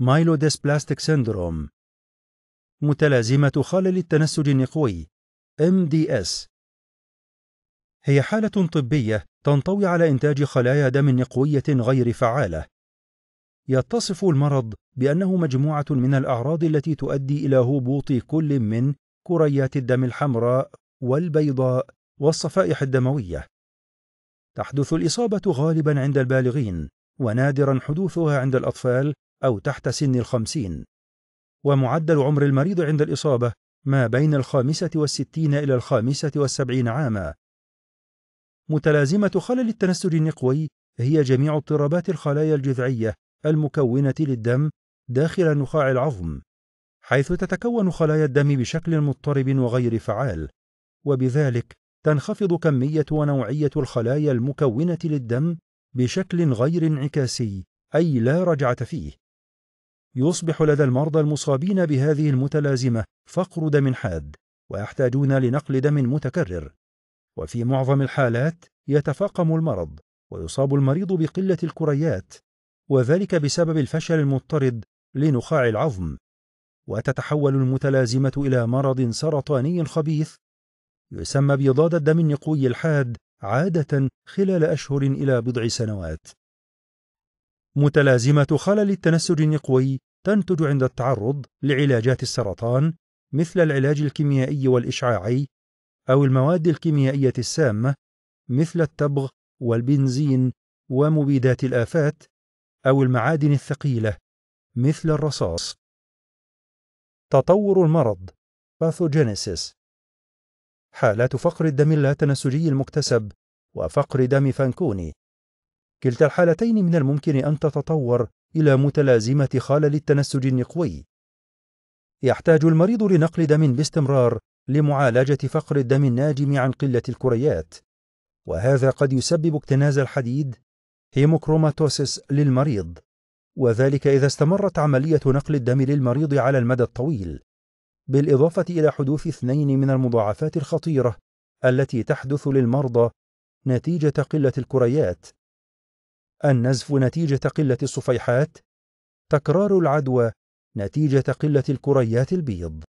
مايلوديسبلاستيك سيندروم متلازمة خلل التنسج النقوي MDS هي حالة طبية تنطوي على إنتاج خلايا دم نقوية غير فعالة. يتصف المرض بأنه مجموعة من الأعراض التي تؤدي إلى هبوط كل من كريات الدم الحمراء والبيضاء والصفائح الدموية. تحدث الإصابة غالبًا عند البالغين، ونادرًا حدوثها عند الأطفال أو تحت سن الخمسين ومعدل عمر المريض عند الإصابة ما بين الخامسة والستين إلى الخامسة والسبعين عاما متلازمة خلل التنسج النقوي هي جميع اضطرابات الخلايا الجذعية المكونة للدم داخل نخاع العظم حيث تتكون خلايا الدم بشكل مضطرب وغير فعال وبذلك تنخفض كمية ونوعية الخلايا المكونة للدم بشكل غير انعكاسي أي لا رجعة فيه يصبح لدى المرضى المصابين بهذه المتلازمة فقر دم حاد ويحتاجون لنقل دم متكرر وفي معظم الحالات يتفاقم المرض ويصاب المريض بقلة الكريات وذلك بسبب الفشل المضطرد لنخاع العظم وتتحول المتلازمة إلى مرض سرطاني خبيث يسمى بيضاد الدم النقوي الحاد عادة خلال أشهر إلى بضع سنوات متلازمة خلل التنسج النقوي تنتج عند التعرض لعلاجات السرطان مثل العلاج الكيميائي والإشعاعي أو المواد الكيميائية السامة مثل التبغ والبنزين ومبيدات الآفات أو المعادن الثقيلة مثل الرصاص. تطور المرض باثوجينيسيس حالات فقر الدم اللاتنسجي المكتسب وفقر دم فانكوني كلتا الحالتين من الممكن أن تتطور إلى متلازمة خلل التنسج النقوي. يحتاج المريض لنقل دم باستمرار لمعالجة فقر الدم الناجم عن قلة الكريات، وهذا قد يسبب اكتناز الحديد هيموكروماتوسيس للمريض، وذلك إذا استمرت عملية نقل الدم للمريض على المدى الطويل، بالإضافة إلى حدوث اثنين من المضاعفات الخطيرة التي تحدث للمرضى نتيجة قلة الكريات النزف نتيجة قلة الصفيحات تكرار العدوى نتيجة قلة الكريات البيض